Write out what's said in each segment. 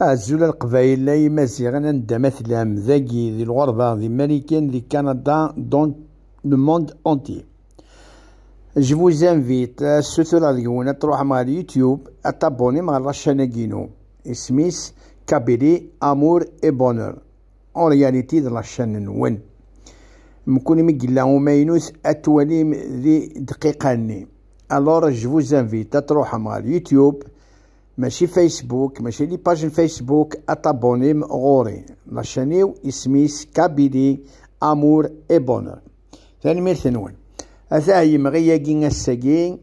أزول القبائل لاي مازيغنا ندا مثلا مذاكي ذي الغربة ذي مريكان ذي كندا دون لو موند اونتي جي فو زانفيت سوتو راديو تروح مع اليوتيوب اتابوني مع لاشين كينو اسميس كابيلي امور اي بونور اون رياليتي دو لاشين نون مكوني مقلا ومينوس أتوليم ذي دقيقاني الور جي فو زانفيت تروح مع اليوتيوب ماشي فيسبوك ماشي لي باج فيسبوك اتابوني غوري لاشانيو اسميس كابيدي امور اي بونور ثاني تنميرت ثنون اثا يمغي ياكين الساكين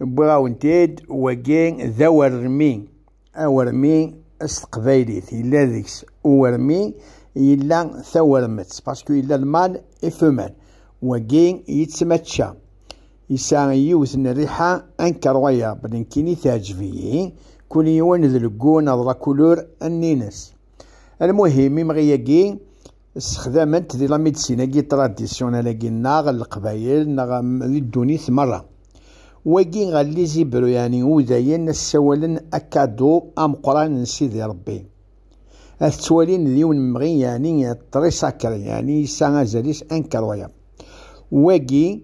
براون تيد وكين ذا ورمي اورمي استقبايليت الا ذيكس ورمي الا ثورمت باسكو الا المال افمال وكين يتسمتشا يسان يوثن الريحة انكرويا ويا بلنكيني تعجبيه كل يوم ذلقون هضرا كولور النينس المهم مغياكي استخدامات دي لا ميديسيناكي تراديسيونالاكي ناغ القبايل ناغ دي الدونيث مرة وكي غالي زيبرو يعني وداين السوالن أكادو أم قران سيدي ربي التوالين ديون مغي يعني طري ساكر يعني سانا زاليس انكرويا واقي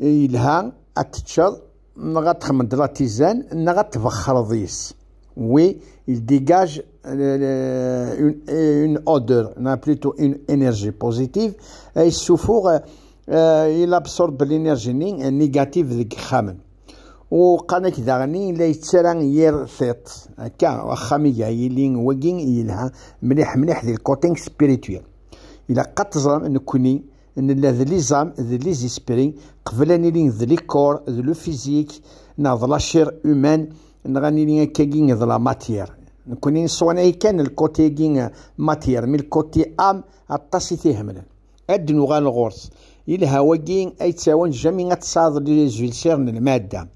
الها اكتشر نغا تخمد لا تيزان نغا تفخر ضيس oui, il dégage euh, euh, une, euh, une odeur, plutôt une énergie positive. Et السفور il absorbe l'énergie négative ذيك الخامن وقانك داغني لا يتسرى يير ثيت هكا واخا ميا يلين وكين يلها مليح مليح ذي الكوتينغ سبيريتويال إلا قد تزرم نكوني ان لا لي زام لي زيسبري قبل ان يلين لي كور لو فيزيك ناض لاشير اومان غني كاكين ذا لا ماتير نكوني نصواني كان الكوتي كين ماتير من الكوتي ام الطاسي من اد نوغال غورس الهوا كين اي تساوان جميع تصاد لي سيرن الماده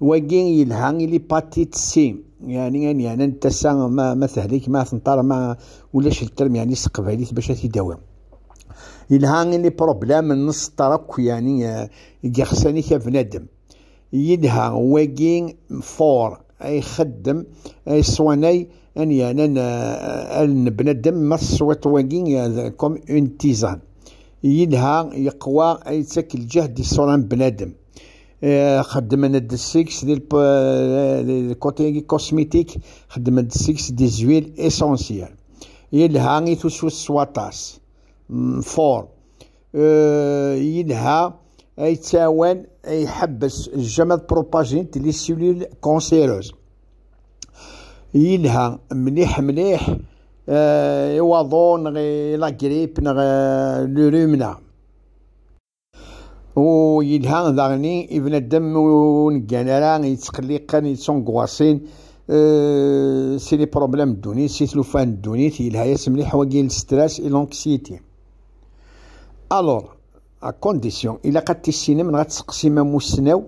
وكين يلهان لي باتيت سي يعني يعني انا انت ما ما تهليك ما تنطر ما ولاش الترم يعني سقباليت باش تداوي يلهان لي بروبلام نص ترك يعني كيف ندم يدها واجين فور اي خدم اي سواني ان يعني ان بنادم صوت واجين كوم اون تيزان يدها يقوى اي تاك الجهد يصوران بنادم آه، خدمنا الدسيكس ديال آه، الكوتي كوسميتيك خدمنا الدسيكس دي زويل اسونسيال يلها غي توسوس سواطاس فور آه، يلها يتاوان يحبس الجماد بروباجينت لي سيلول كونسيروز يلها مليح مليح آه يواضو نغي لا غريب نغ لو رومنا و يلها داغني ابن الدم ونكانا راه يتقلقان يتسونكواسين آه، سي لي بروبليم دوني سي تلوفان دوني يلها ياس مليح واكي ستراس اي لونكسيتي الور كونديسيون الا قد من غتسقسي ما مسناو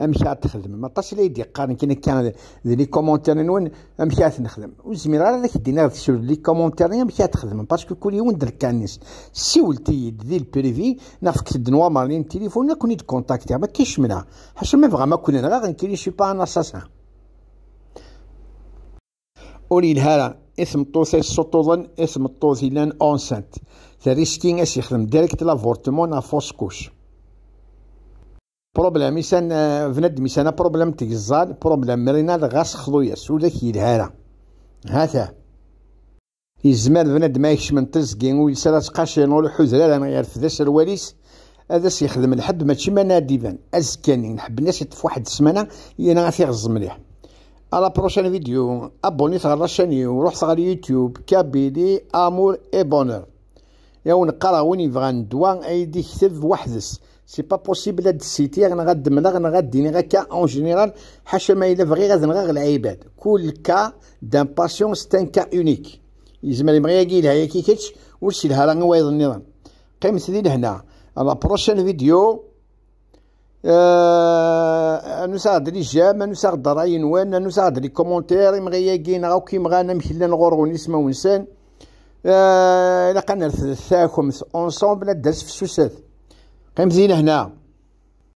امشي تخدم ما طاش لا يدي قارن كاين كان لي كومونتير نون امشي تنخدم وزمير راه كدينا الدينا سور لي كومونتير امشي تخدم باسكو كل يوم درك كانيس سيولتي يد ديال البريفي نافك نوا مالين تليفون كوني كونتاكتي ما كاينش منها حاشا ما بغا ما كنا غير غنكري شي با ان اساسان أولي الهالة اسم طوسي سوتوزن اسم طوزيلان لان أونسنت تريسكي اس يخدم ديريكت لافورتمون ا فوس كوش بروبليم يسان فند ميسانا بروبليم تيزال بروبليم مرينا غاس خضوياس وذاك يدهارا هاتا يزمان بناد ما يكش من تزكي ويسالا تقاشين ولا حزرا انا يعرف ذا الواليس هذا سيخدم لحد ماشي ما نادبا ازكاني نحب الناس يطف واحد السمانه يانا غادي يغز مليح على بروشان فيديو ابوني صغار الشاني وروح صغار يوتيوب كابيلي امور اي بونور يا ونقرا وين يبغى ندوا ايدي كتب وحدس سي با بوسيبل هاد السيتي انا غادمنا انا غاديني غا كا اون جينيرال حاشا ما الا بغي غنغ العباد كل كا دان باسيون ستان كا اونيك يزمر يبغي يقي لها كي كيتش ورسي لها راه وايض النظام قيمت ذي لهنا لا بروشين فيديو أه... نساعد لي جام نساعد راي نوان نساعد لي كومونتير يمغي يقينا غاو كيمغانا مخلا نغورغون اسمه ونسان إلا قا نرث ثاكمت أونصومبل الدرس في السوسات قيم قيمت هنا